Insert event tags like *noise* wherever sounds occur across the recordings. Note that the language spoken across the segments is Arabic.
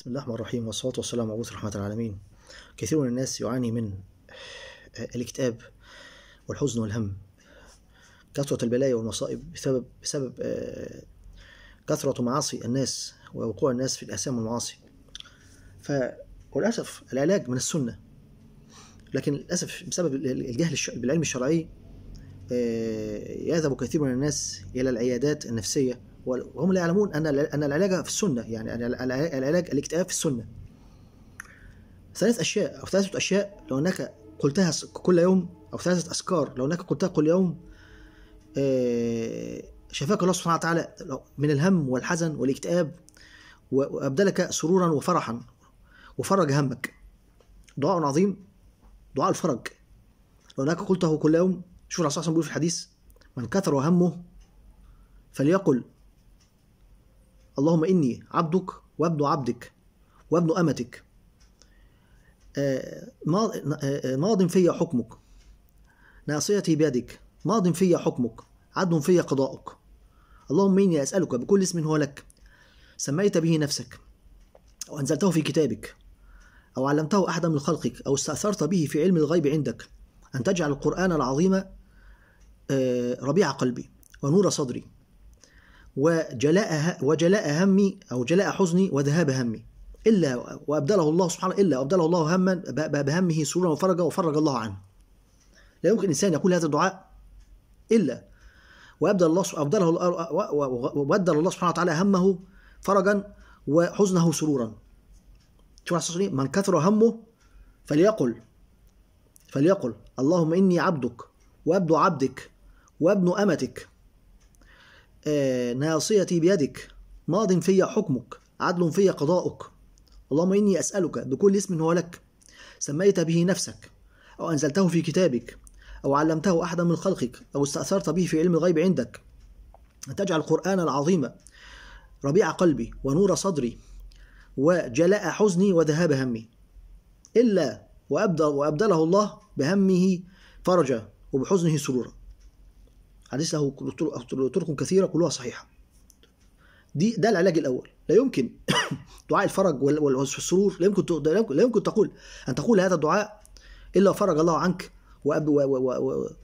بسم الله الرحمن الرحيم والصلاة والسلام على رسول رحمة العالمين كثير من الناس يعاني من آه، الاكتئاب والحزن والهم كثرة البلايا والمصائب بسبب بسبب آه، كثرة معاصي الناس ووقوع الناس في الآثام والمعاصي ف وللأسف العلاج من السنة لكن للأسف بسبب الجهل بالعلم الشرعي آه، يذهب كثير من الناس إلى العيادات النفسية وهم لا يعلمون ان ان العلاج في السنه يعني العلاج الاكتئاب في السنه ثلاث اشياء او ثلاثه اشياء لو انك قلتها كل يوم او ثلاثه اذكار لو انك قلتها كل يوم آه، شفاك الله سبحانه وتعالى من الهم والحزن والاكتئاب وابدلك سرورا وفرحا وفرج همك دعاء عظيم دعاء الفرج لو انك قلته كل يوم شوف الرسول صلى الله عليه وسلم بيقول في الحديث من كثر همه فليقل اللهم إني عبدك وابن عبدك وابن أمتك آه، آه، آه، ماض في حكمك ناصيتي بيدك ماض في حكمك عدل في قضاؤك اللهم إني أسألك بكل اسم هو لك سميت به نفسك أو أنزلته في كتابك أو علمته أحدا من خلقك أو استأثرت به في علم الغيب عندك أن تجعل القرآن العظيم ربيع قلبي ونور صدري وجلاء وجلاء همي أو جلاء حزني وذهاب همي إلا وأبدله الله سبحانه إلا وابدله الله هما بهمه سرورا وفرجا وفرج الله عنه لا يمكن إنسان يقول هذا الدعاء إلا وأبدل الله أبدله وأبدل الله سبحانه وتعالى همه فرجا وحزنه سرورا إيه؟ من كثر همه فليقل فليقل اللهم إني عبدك وابن عبدك وابن أمتك آه، ناصيتي بيدك ماض في حكمك عدل في قضاؤك اللهم إني أسألك بكل اسم هو لك سميت به نفسك أو أنزلته في كتابك أو علمته أحدا من خلقك أو استأثرت به في علم الغيب عندك أن تجعل القرآن العظيم ربيع قلبي ونور صدري وجلاء حزني وذهاب همي إلا وأبدله الله بهمه فرجا وبحزنه سرورا حديث له طرق كثيره كلها صحيحه دي ده العلاج الاول لا يمكن *coughs* دعاء الفرج والسرور لا يمكن لا يمكن تقول ان تقول هذا الدعاء الا فرج الله عنك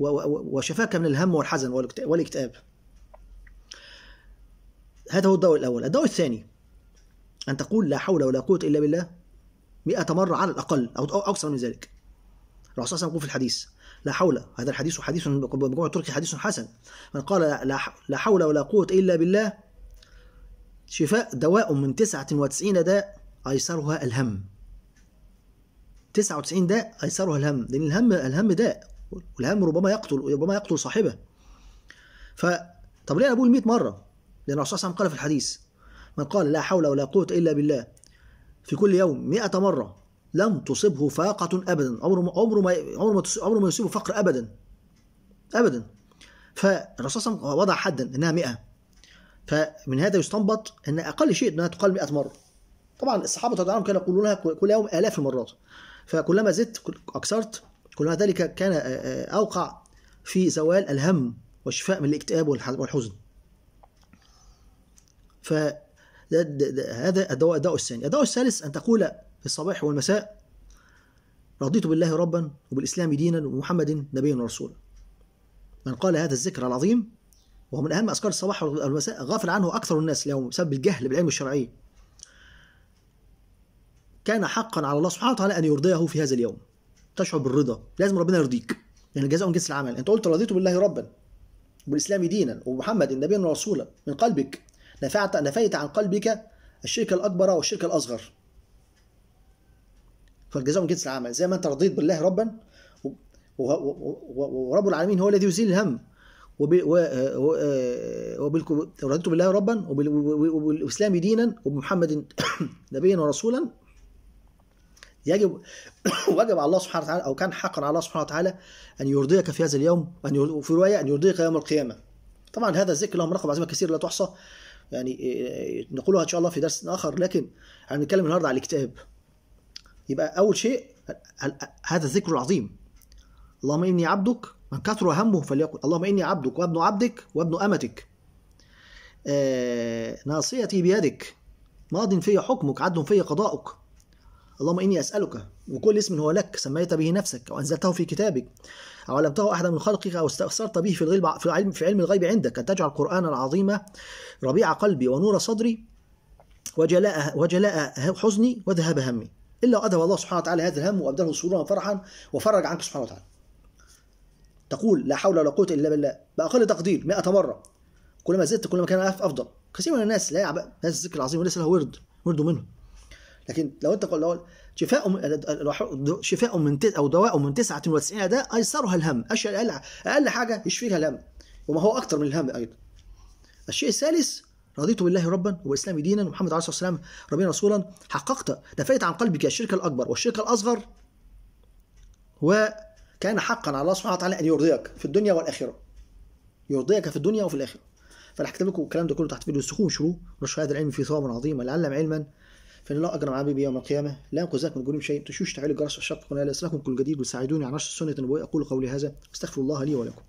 وشفاك من الهم والحزن والاكتئاب هذا هو الدواء الأول الدواء الثاني أن تقول لا حول ولا قوة إلا بالله مئة مرة على الأقل أو أكثر من ذلك الرسول صلى الله عليه وسلم يقول في الحديث لا حول هذا الحديث حديث بجمع التركي حديث حسن من قال لا حول ولا قوة إلا بالله شفاء دواء من 99 داء أيسرها الهم 99 داء أيسرها الهم لأن الهم الهم داء والهم ربما يقتل ربما يقتل صاحبه ف طب ليه أنا بقول 100 مرة؟ لأن الرسول صلى الله عليه وسلم قال في الحديث من قال لا حول ولا قوة إلا بالله في كل يوم 100 مرة لم تصبه فاقة أبدا عمره عمره ما عمره ما عمره ما يصيبه فقر أبدا أبدا فالرسول صلى الله عليه وسلم وضع حدا إنها 100 فمن هذا يستنبط أن أقل شيء أنها تقال 100 مرة طبعا الصحابة رضي الله عنهم كانوا يقولونها كل يوم آلاف المرات فكلما زدت أكثرت كلما ذلك كان آه، آه، أوقع في زوال الهم والشفاء من الاكتئاب والحزن ف هذا الدواء الدواء الثاني الدواء الثالث أن تقول في الصباح والمساء رضيت بالله ربا وبالإسلام دينا ومحمد نبيا ورسولا من قال هذا الذكر العظيم وهو من أهم أذكار الصباح والمساء غافل عنه أكثر الناس اليوم بسبب الجهل بالعلم الشرعي كان حقا على الله سبحانه وتعالى أن يرضيه في هذا اليوم تشعر بالرضا لازم ربنا يرضيك لأن يعني الجزاء من جنس العمل أنت قلت رضيت بالله ربا وبالإسلام دينا ومحمد نبيا ورسولا من قلبك نفعت نفيت عن قلبك الشرك الأكبر والشرك الأصغر فالجزاء من جنس العمل زي ما انت رضيت بالله ربا ورب العالمين هو الذي يزيل الهم ورضيت آه، بالله ربا وبالاسلام دينا وبمحمد *coughs* نبيا ورسولا يجب *coughs* وجب على الله سبحانه وتعالى او كان حقا على الله سبحانه وتعالى ان يرضيك في هذا اليوم ان وفي روايه ان يرضيك يوم القيامه. طبعا هذا الذكر له مراقب عظيمه كثير لا تحصى يعني آه، آه، نقولها ان شاء الله في درس اخر لكن هنتكلم النهارده على الاكتئاب يبقى اول شيء هذا الذكر العظيم اللهم اني عبدك من كثر همه فليقل اللهم اني عبدك وابن عبدك وابن امتك آه، ناصيتي بيدك ماض في حكمك عدل في قضاؤك اللهم اني اسالك وكل اسم هو لك سميت به نفسك او انزلته في كتابك او علمته احدا من خلقك او استاثرت به في الغيب في علم في علم الغيب عندك ان تجعل القران العظيم ربيع قلبي ونور صدري وجلاء وجلاء حزني وذهاب همي إلا وأذهب الله سبحانه وتعالى هذا الهم وأبدله سرورا فرحا وفرج عنك سبحانه وتعالى تقول لا حول ولا قوة إلا بالله بأقل تقدير 100 مرة كلما زدت كلما كان أفضل كثير من الناس لا يعبأ هذا الذكر العظيم وليس له ورد ورد منه لكن لو انت قلت شفاء شفاء من او دواء من 99 اداء ايسرها الهم اقل اقل حاجه يشفيها الهم وما هو اكثر من الهم ايضا الشيء الثالث رضيت بالله ربا وبالاسلام دينا ومحمد عليه الصلاه والسلام ربنا رسولا حققت دفعت عن قلبك الشرك الاكبر والشرك الاصغر وكان حقا على الله سبحانه وتعالى ان يرضيك في الدنيا والاخره يرضيك في الدنيا وفي الاخره فانا هكتب لكم الكلام ده كله تحت فيديو السخون شروه هذا العلم في ثواب عظيم لعلم علما فان الله اجرم عبدي يوم القيامه لا ينقذ ذاك من جنوب شيء تشوش تعالوا الجرس والشق قناه لكم كل جديد وساعدوني على نشر السنه النبويه اقول قولي هذا استغفر الله لي ولكم